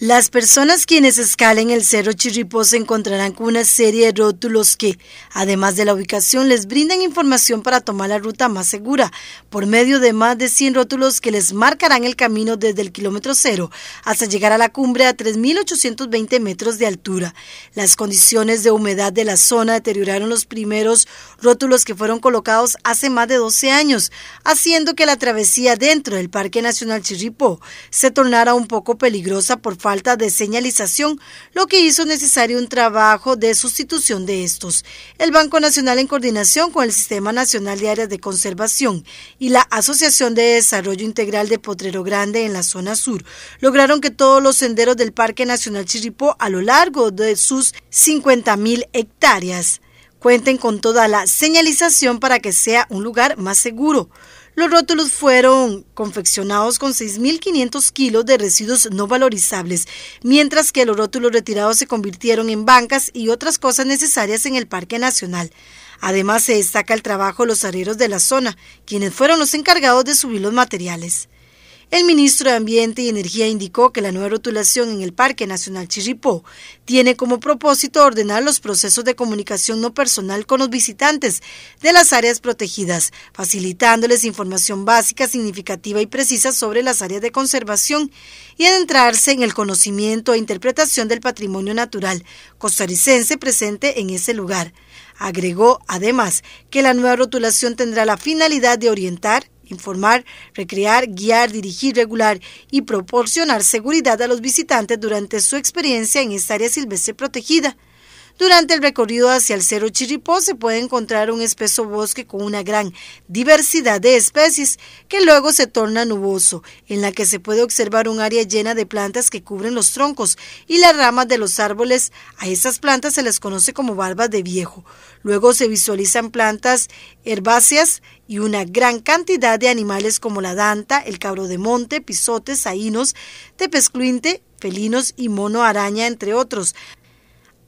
Las personas quienes escalen el Cerro Chirripó se encontrarán con una serie de rótulos que, además de la ubicación, les brindan información para tomar la ruta más segura, por medio de más de 100 rótulos que les marcarán el camino desde el kilómetro cero hasta llegar a la cumbre a 3.820 metros de altura. Las condiciones de humedad de la zona deterioraron los primeros rótulos que fueron colocados hace más de 12 años, haciendo que la travesía dentro del Parque Nacional Chirripó se tornara un poco peligrosa por falta de señalización, lo que hizo necesario un trabajo de sustitución de estos. El Banco Nacional, en coordinación con el Sistema Nacional de Áreas de Conservación y la Asociación de Desarrollo Integral de Potrero Grande en la zona sur, lograron que todos los senderos del Parque Nacional chiripó a lo largo de sus 50.000 hectáreas cuenten con toda la señalización para que sea un lugar más seguro. Los rótulos fueron confeccionados con 6.500 kilos de residuos no valorizables, mientras que los rótulos retirados se convirtieron en bancas y otras cosas necesarias en el Parque Nacional. Además, se destaca el trabajo de los arrieros de la zona, quienes fueron los encargados de subir los materiales. El ministro de Ambiente y Energía indicó que la nueva rotulación en el Parque Nacional Chirripó tiene como propósito ordenar los procesos de comunicación no personal con los visitantes de las áreas protegidas, facilitándoles información básica, significativa y precisa sobre las áreas de conservación y adentrarse en el conocimiento e interpretación del patrimonio natural costarricense presente en ese lugar. Agregó además que la nueva rotulación tendrá la finalidad de orientar, informar, recrear, guiar, dirigir, regular y proporcionar seguridad a los visitantes durante su experiencia en esta área silvestre protegida. Durante el recorrido hacia el Cerro Chiripó se puede encontrar un espeso bosque con una gran diversidad de especies que luego se torna nuboso, en la que se puede observar un área llena de plantas que cubren los troncos y las ramas de los árboles. A estas plantas se les conoce como barbas de viejo. Luego se visualizan plantas herbáceas y una gran cantidad de animales como la danta, el cabro de monte, pisotes, saínos, tepezcluinte, felinos y mono araña, entre otros,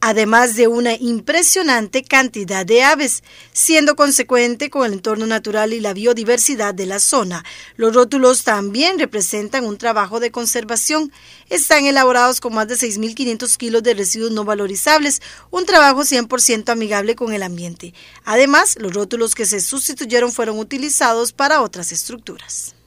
además de una impresionante cantidad de aves, siendo consecuente con el entorno natural y la biodiversidad de la zona. Los rótulos también representan un trabajo de conservación. Están elaborados con más de 6.500 kilos de residuos no valorizables, un trabajo 100% amigable con el ambiente. Además, los rótulos que se sustituyeron fueron utilizados para otras estructuras.